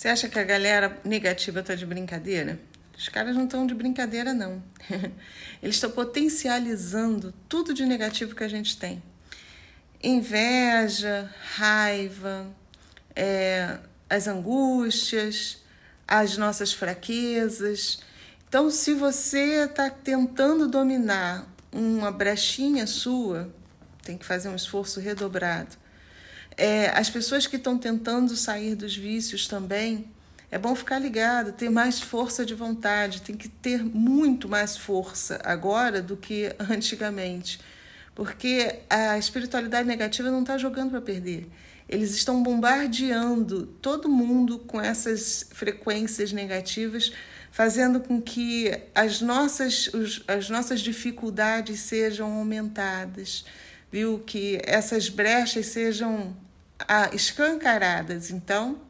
Você acha que a galera negativa tá de brincadeira? Os caras não estão de brincadeira, não. Eles estão potencializando tudo de negativo que a gente tem: inveja, raiva, é, as angústias, as nossas fraquezas. Então, se você está tentando dominar uma brechinha sua, tem que fazer um esforço redobrado é, as pessoas que estão tentando sair dos vícios também, é bom ficar ligado, ter mais força de vontade, tem que ter muito mais força agora do que antigamente, porque a espiritualidade negativa não está jogando para perder. Eles estão bombardeando todo mundo com essas frequências negativas, fazendo com que as nossas, os, as nossas dificuldades sejam aumentadas viu? Que essas brechas sejam ah, escancaradas. Então,